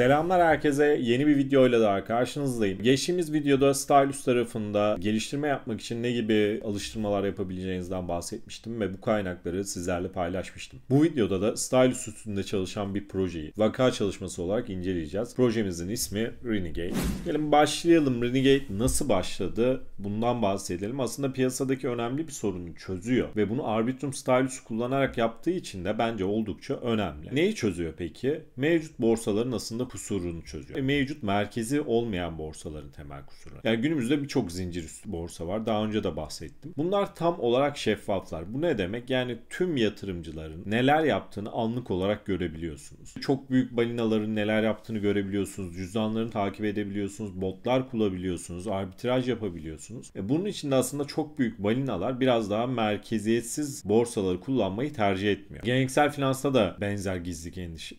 Selamlar herkese. Yeni bir videoyla daha karşınızdayım. Geçtiğimiz videoda Stylus tarafında geliştirme yapmak için ne gibi alıştırmalar yapabileceğinizden bahsetmiştim ve bu kaynakları sizlerle paylaşmıştım. Bu videoda da Stylus üstünde çalışan bir projeyi vaka çalışması olarak inceleyeceğiz. Projemizin ismi Renegade. Gelin başlayalım. Renegade nasıl başladı? Bundan bahsedelim. Aslında piyasadaki önemli bir sorunu çözüyor ve bunu Arbitrum Stylus kullanarak yaptığı için de bence oldukça önemli. Neyi çözüyor peki? Mevcut borsaların aslında kusurunu çözüyor. mevcut merkezi olmayan borsaların temel kusuru. Yani günümüzde birçok zincir üstü borsa var. Daha önce de bahsettim. Bunlar tam olarak şeffaflar. Bu ne demek? Yani tüm yatırımcıların neler yaptığını anlık olarak görebiliyorsunuz. Çok büyük balinaların neler yaptığını görebiliyorsunuz. Cüzdanlarını takip edebiliyorsunuz. Botlar kullanabiliyorsunuz. Arbitraj yapabiliyorsunuz. E bunun için de aslında çok büyük balinalar biraz daha merkeziyetsiz borsaları kullanmayı tercih etmiyor. Geleneksel finansta da benzer gizlilik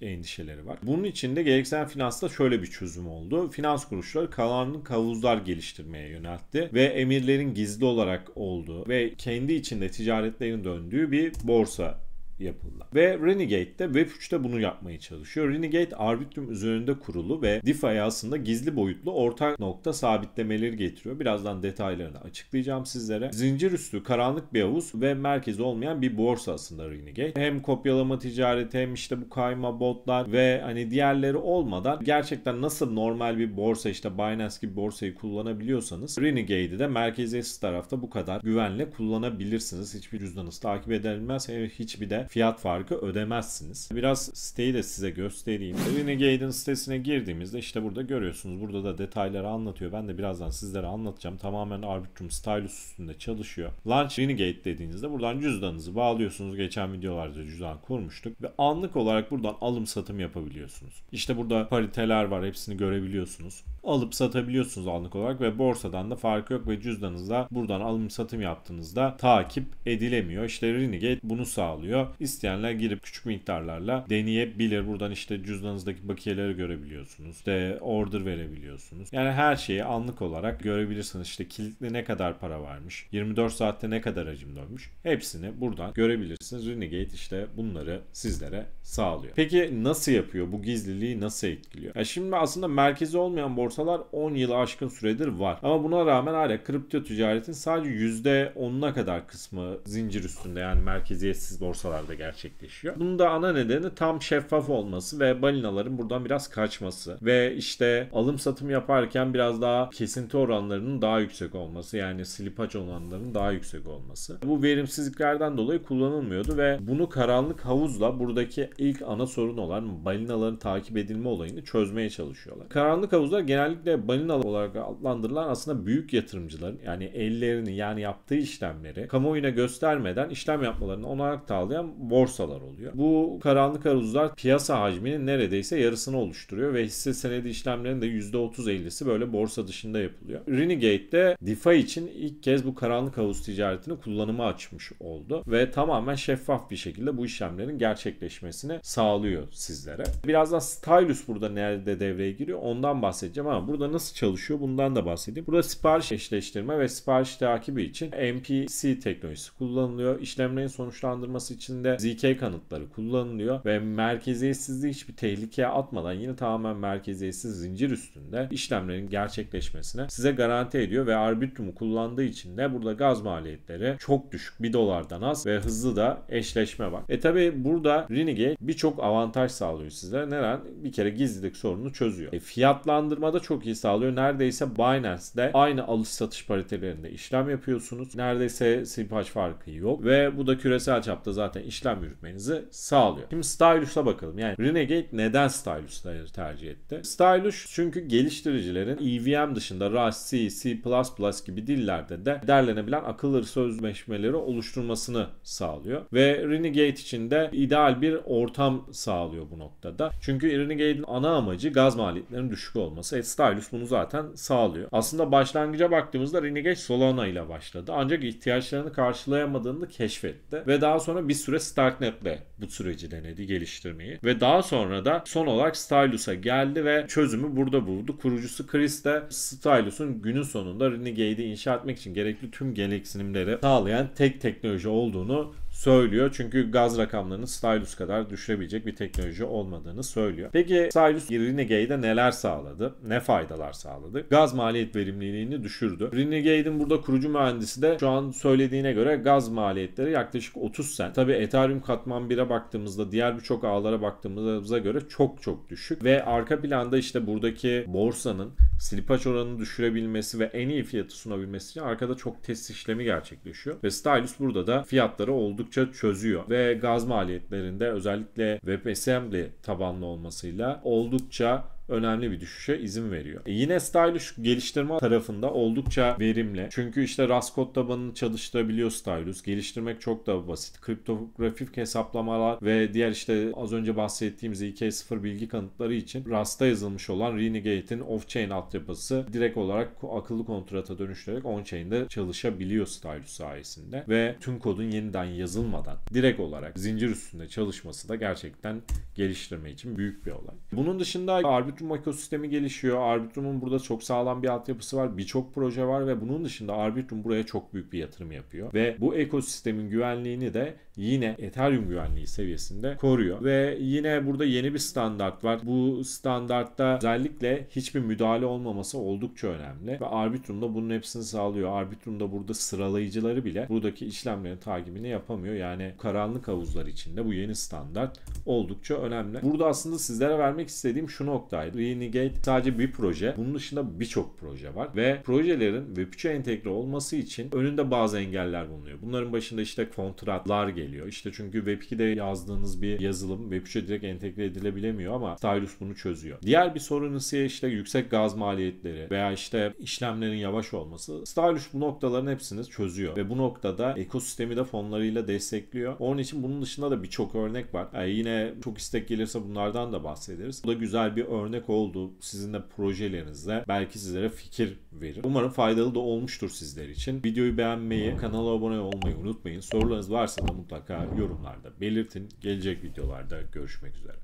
endişeleri var. Bunun için de geleneksel Hisseden Finans'ta şöyle bir çözüm oldu. Finans kuruluşları kalanlık kavuzlar geliştirmeye yöneltti ve emirlerin gizli olarak olduğu ve kendi içinde ticaretlerin döndüğü bir borsa yapıldı. Ve Renegade de Web3'te bunu yapmaya çalışıyor. Renegade Arbitrum üzerinde kurulu ve DeFi'ye aslında gizli boyutlu ortak nokta sabitlemeleri getiriyor. Birazdan detaylarını açıklayacağım sizlere. Zincir üstü karanlık bir havuz ve merkezi olmayan bir borsa aslında Renegade. Hem kopyalama ticareti hem işte bu kayma botlar ve hani diğerleri olmadan gerçekten nasıl normal bir borsa işte Binance gibi borsayı kullanabiliyorsanız Renegade'i de merkezi tarafta bu kadar güvenle kullanabilirsiniz. Hiçbir cüzdanınız takip edilmez. Hiçbir de fiyat farkı ödemezsiniz. Biraz siteyi de size göstereyim. Renegade'in sitesine girdiğimizde işte burada görüyorsunuz. Burada da detayları anlatıyor. Ben de birazdan sizlere anlatacağım. Tamamen Arbitrum Stylus üstünde çalışıyor. Launch Renegade dediğinizde buradan cüzdanınızı bağlıyorsunuz. Geçen videolarda cüzdan kurmuştuk ve anlık olarak buradan alım satım yapabiliyorsunuz. İşte burada pariteler var. Hepsini görebiliyorsunuz. Alıp satabiliyorsunuz anlık olarak ve borsadan da fark yok ve cüzdanınızda buradan alım satım yaptığınızda takip edilemiyor. İşte Renegade bunu sağlıyor. İsteyenler girip küçük miktarlarla deneyebilir. Buradan işte cüzdanınızdaki bakiyeleri görebiliyorsunuz. İşte order verebiliyorsunuz. Yani her şeyi anlık olarak görebilirsiniz. İşte kilitli ne kadar para varmış. 24 saatte ne kadar hacim dönmüş. Hepsini buradan görebilirsiniz. Renegade işte bunları sizlere sağlıyor. Peki nasıl yapıyor? Bu gizliliği nasıl etkiliyor? Ya şimdi aslında merkezi olmayan borsalar 10 yılı aşkın süredir var. Ama buna rağmen hala kripto ticaretin sadece %10'una kadar kısmı zincir üstünde yani merkeziyetsiz borsalarda orada gerçekleşiyor. Bunun da ana nedeni tam şeffaf olması ve balinaların buradan biraz kaçması ve işte alım satım yaparken biraz daha kesinti oranlarının daha yüksek olması yani slipaç olanların daha yüksek olması. Bu verimsizliklerden dolayı kullanılmıyordu ve bunu karanlık havuzla buradaki ilk ana sorun olan balinaların takip edilme olayını çözmeye çalışıyorlar. Karanlık havuzlar genellikle balinalar olarak adlandırılan aslında büyük yatırımcıların yani ellerini yani yaptığı işlemleri kamuoyuna göstermeden işlem yapmalarını olarak sağlayan borsalar oluyor. Bu karanlık aruzlar piyasa hacminin neredeyse yarısını oluşturuyor ve hisse senedi işlemlerinin de %30-50'si böyle borsa dışında yapılıyor. Renegade de DeFi için ilk kez bu karanlık havuz ticaretini kullanıma açmış oldu ve tamamen şeffaf bir şekilde bu işlemlerin gerçekleşmesini sağlıyor sizlere. Birazdan Stylus burada nerede devreye giriyor ondan bahsedeceğim ama burada nasıl çalışıyor bundan da bahsedeyim. Burada sipariş eşleştirme ve sipariş takibi için MPC teknolojisi kullanılıyor. İşlemlerin sonuçlandırması için içinde ZK kanıtları kullanılıyor ve merkeziyetsizliği hiçbir tehlikeye atmadan yine tamamen merkeziyetsiz zincir üstünde işlemlerin gerçekleşmesine size garanti ediyor ve Arbitrum'u kullandığı için de burada gaz maliyetleri çok düşük. 1 dolardan az ve hızlı da eşleşme var. E tabi burada Renegade birçok avantaj sağlıyor size. Neden? Bir kere gizlilik sorununu çözüyor. E fiyatlandırmada çok iyi sağlıyor. Neredeyse Binance'de aynı alış satış paritelerinde işlem yapıyorsunuz. Neredeyse sipaj farkı yok ve bu da küresel çapta zaten işlem yürütmenizi sağlıyor. Şimdi Stylus'a bakalım. Yani Renegade neden Stylus'ları tercih etti? Stylus çünkü geliştiricilerin EVM dışında Rust, C, C++ gibi dillerde de derlenebilen akıllı sözleşmeleri oluşturmasını sağlıyor. Ve Renegade için de ideal bir ortam sağlıyor bu noktada. Çünkü Renegade'in ana amacı gaz maliyetlerinin düşük olması. E, Stylus bunu zaten sağlıyor. Aslında başlangıca baktığımızda Renegade Solana ile başladı. Ancak ihtiyaçlarını karşılayamadığını keşfetti. Ve daha sonra bir süre Starknet'le bu süreci denedi geliştirmeyi ve daha sonra da son olarak Stylus'a geldi ve çözümü burada buldu. Kurucusu Chris de Stylus'un günün sonunda Renegade'i inşa etmek için gerekli tüm gereksinimleri sağlayan tek teknoloji olduğunu söylüyor. Çünkü gaz rakamlarını Stylus kadar düşürebilecek bir teknoloji olmadığını söylüyor. Peki Stylus Renegade'e neler sağladı? Ne faydalar sağladı? Gaz maliyet verimliliğini düşürdü. Renegade'in burada kurucu mühendisi de şu an söylediğine göre gaz maliyetleri yaklaşık 30 sent. Tabi Ethereum katman 1'e baktığımızda diğer birçok ağlara baktığımızda göre çok çok düşük ve arka planda işte buradaki borsanın slipaç oranını düşürebilmesi ve en iyi fiyatı sunabilmesi için arkada çok test işlemi gerçekleşiyor. Ve Stylus burada da fiyatları oldukça çözüyor ve gaz maliyetlerinde özellikle WebAssembly tabanlı olmasıyla oldukça önemli bir düşüşe izin veriyor. E yine Stylus geliştirme tarafında oldukça verimli. Çünkü işte Raskot tabanını çalıştırabiliyor Stylus. Geliştirmek çok da basit. Kriptografik hesaplamalar ve diğer işte az önce bahsettiğimiz IK0 bilgi kanıtları için Rust'a yazılmış olan Renegade'in off-chain altyapısı direkt olarak akıllı kontrata dönüştürerek on-chain'de çalışabiliyor Stylus sayesinde ve tüm kodun yeniden yazılmadan direkt olarak zincir üstünde çalışması da gerçekten geliştirme için büyük bir olay. Bunun dışında Arbit Arbitrum ekosistemi gelişiyor. Arbitrum'un burada çok sağlam bir altyapısı var. Birçok proje var ve bunun dışında Arbitrum buraya çok büyük bir yatırım yapıyor. Ve bu ekosistemin güvenliğini de yine Ethereum güvenliği seviyesinde koruyor. Ve yine burada yeni bir standart var. Bu standartta özellikle hiçbir müdahale olmaması oldukça önemli. Ve Arbitrum da bunun hepsini sağlıyor. Arbitrum da burada sıralayıcıları bile buradaki işlemlerin takibini yapamıyor. Yani karanlık havuzlar içinde bu yeni standart oldukça önemli. Burada aslında sizlere vermek istediğim şu noktaydı. Renegade sadece bir proje. Bunun dışında birçok proje var ve projelerin Web3'e entegre olması için önünde bazı engeller bulunuyor. Bunların başında işte kontratlar geliyor. İşte çünkü Web2'de yazdığınız bir yazılım Web3'e direkt entegre edilebilemiyor ama Stylus bunu çözüyor. Diğer bir sorun ise işte yüksek gaz maliyetleri veya işte işlemlerin yavaş olması. Stylus bu noktaların hepsini çözüyor ve bu noktada ekosistemi de fonlarıyla destekliyor. Onun için bunun dışında da birçok örnek var. Yani yine çok istek gelirse bunlardan da bahsederiz. Bu da güzel bir örnek örnek oldu. Sizin de projelerinizde belki sizlere fikir verir. Umarım faydalı da olmuştur sizler için. Videoyu beğenmeyi, kanala abone olmayı unutmayın. Sorularınız varsa da mutlaka yorumlarda belirtin. Gelecek videolarda görüşmek üzere.